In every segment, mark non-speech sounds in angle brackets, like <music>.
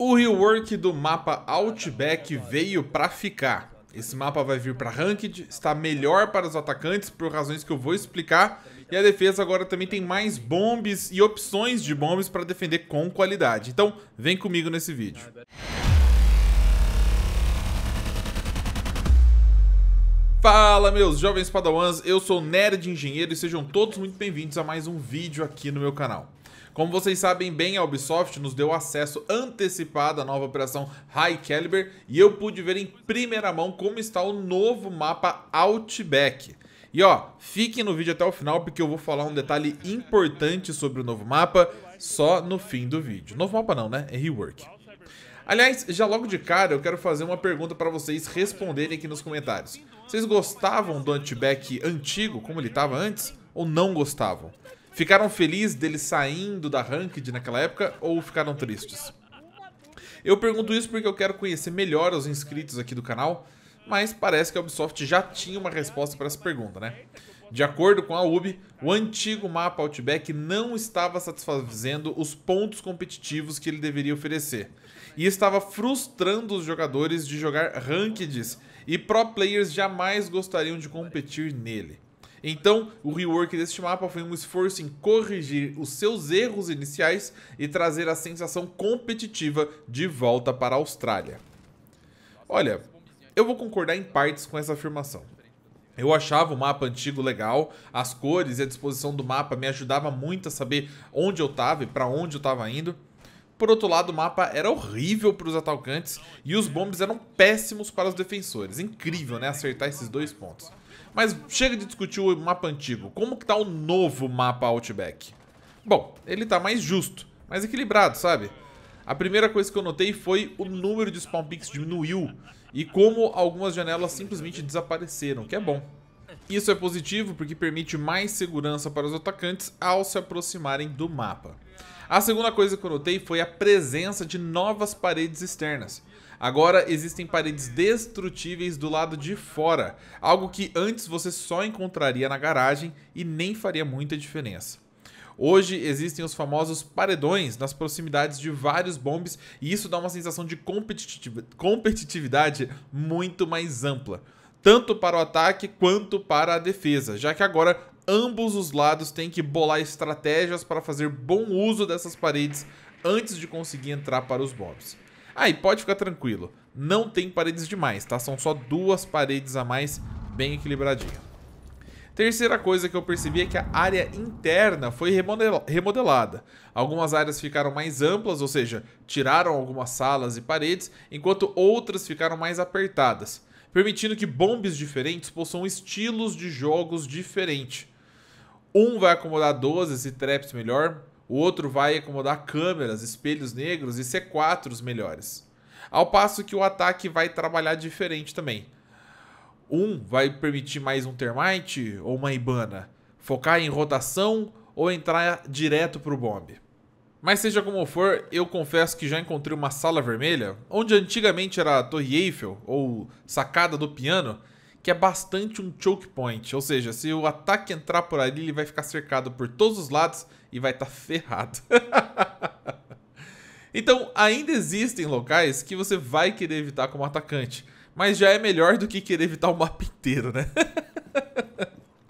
O rework do mapa Outback veio para ficar. Esse mapa vai vir para Ranked, está melhor para os atacantes por razões que eu vou explicar, e a defesa agora também tem mais bombes e opções de bombes para defender com qualidade. Então, vem comigo nesse vídeo. Fala meus jovens padawans, eu sou Nerd Engenheiro e sejam todos muito bem-vindos a mais um vídeo aqui no meu canal. Como vocês sabem bem, a Ubisoft nos deu acesso antecipado à nova operação High Caliber e eu pude ver em primeira mão como está o novo mapa Outback. E ó, fiquem no vídeo até o final porque eu vou falar um detalhe importante sobre o novo mapa só no fim do vídeo. Novo mapa não, né? É rework. Aliás, já logo de cara eu quero fazer uma pergunta para vocês responderem aqui nos comentários. Vocês gostavam do Outback antigo, como ele estava antes, ou não gostavam? Ficaram felizes dele saindo da Ranked naquela época ou ficaram tristes? Eu pergunto isso porque eu quero conhecer melhor os inscritos aqui do canal, mas parece que a Ubisoft já tinha uma resposta para essa pergunta, né? De acordo com a Ubi, o antigo mapa Outback não estava satisfazendo os pontos competitivos que ele deveria oferecer e estava frustrando os jogadores de jogar rankeds e pro players jamais gostariam de competir nele. Então, o rework deste mapa foi um esforço em corrigir os seus erros iniciais e trazer a sensação competitiva de volta para a Austrália. Olha, eu vou concordar em partes com essa afirmação. Eu achava o mapa antigo legal, as cores e a disposição do mapa me ajudava muito a saber onde eu estava e para onde eu estava indo. Por outro lado, o mapa era horrível para os atacantes e os bombes eram péssimos para os defensores. Incrível, né? Acertar esses dois pontos. Mas chega de discutir o mapa antigo. Como que tá o novo mapa Outback? Bom, ele tá mais justo, mais equilibrado, sabe? A primeira coisa que eu notei foi o número de spawn picks diminuiu e como algumas janelas simplesmente desapareceram, que é bom. Isso é positivo porque permite mais segurança para os atacantes ao se aproximarem do mapa. A segunda coisa que eu notei foi a presença de novas paredes externas. Agora existem paredes destrutíveis do lado de fora, algo que antes você só encontraria na garagem e nem faria muita diferença. Hoje existem os famosos paredões nas proximidades de vários bombes e isso dá uma sensação de competitiv competitividade muito mais ampla tanto para o ataque quanto para a defesa, já que agora ambos os lados têm que bolar estratégias para fazer bom uso dessas paredes antes de conseguir entrar para os mobs. Aí, ah, pode ficar tranquilo, não tem paredes demais, tá? São só duas paredes a mais, bem equilibradinha. Terceira coisa que eu percebi é que a área interna foi remodelada. Algumas áreas ficaram mais amplas, ou seja, tiraram algumas salas e paredes, enquanto outras ficaram mais apertadas permitindo que bombes diferentes possam estilos de jogos diferentes. Um vai acomodar 12 e traps melhor, o outro vai acomodar câmeras, espelhos negros e C4s melhores. Ao passo que o ataque vai trabalhar diferente também. Um vai permitir mais um termite ou uma ibana, focar em rotação ou entrar direto para o bombe. Mas seja como for, eu confesso que já encontrei uma sala vermelha, onde antigamente era a Torre Eiffel, ou sacada do piano, que é bastante um choke point, ou seja, se o ataque entrar por ali, ele vai ficar cercado por todos os lados e vai estar tá ferrado. <laughs> então, ainda existem locais que você vai querer evitar como atacante, mas já é melhor do que querer evitar o mapa inteiro, né? <laughs>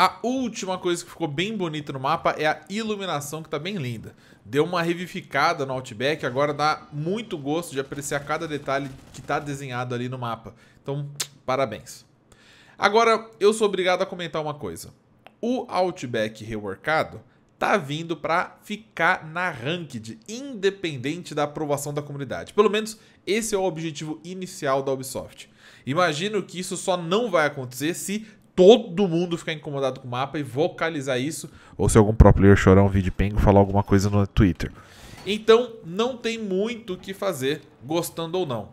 A última coisa que ficou bem bonita no mapa é a iluminação, que está bem linda. Deu uma revificada no Outback, agora dá muito gosto de apreciar cada detalhe que está desenhado ali no mapa. Então, parabéns. Agora, eu sou obrigado a comentar uma coisa. O Outback reworkado tá vindo para ficar na ranked, independente da aprovação da comunidade. Pelo menos esse é o objetivo inicial da Ubisoft. Imagino que isso só não vai acontecer se todo mundo ficar incomodado com o mapa e vocalizar isso. Ou se algum pro player chorar um vídeo pengo, falar alguma coisa no Twitter. Então, não tem muito o que fazer, gostando ou não.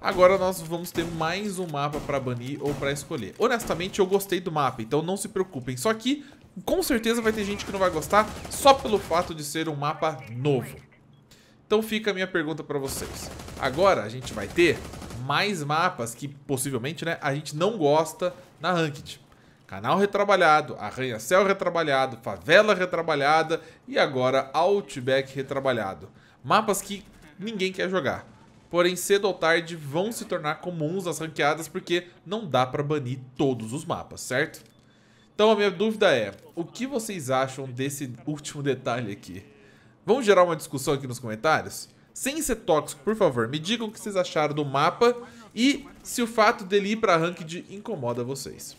Agora nós vamos ter mais um mapa para banir ou para escolher. Honestamente, eu gostei do mapa, então não se preocupem. Só que, com certeza, vai ter gente que não vai gostar só pelo fato de ser um mapa novo. Então fica a minha pergunta para vocês. Agora a gente vai ter mais mapas que, possivelmente, né, a gente não gosta na Ranked. Canal retrabalhado, arranha-céu retrabalhado, favela retrabalhada e agora Outback retrabalhado. Mapas que ninguém quer jogar. Porém, cedo ou tarde vão se tornar comuns nas ranqueadas porque não dá para banir todos os mapas, certo? Então a minha dúvida é, o que vocês acham desse último detalhe aqui? Vamos gerar uma discussão aqui nos comentários? Sem ser tóxico, por favor, me digam o que vocês acharam do mapa e se o fato dele ir para ranked incomoda vocês.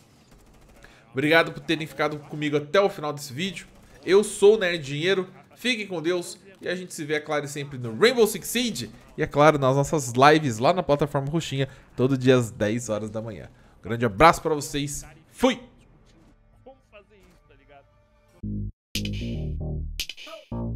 Obrigado por terem ficado comigo até o final desse vídeo. Eu sou o Nerd Dinheiro, fiquem com Deus e a gente se vê, é claro, sempre no Rainbow Six Siege e, é claro, nas nossas lives lá na plataforma Roxinha, todo dia às 10 horas da manhã. grande abraço para vocês, fui! Tá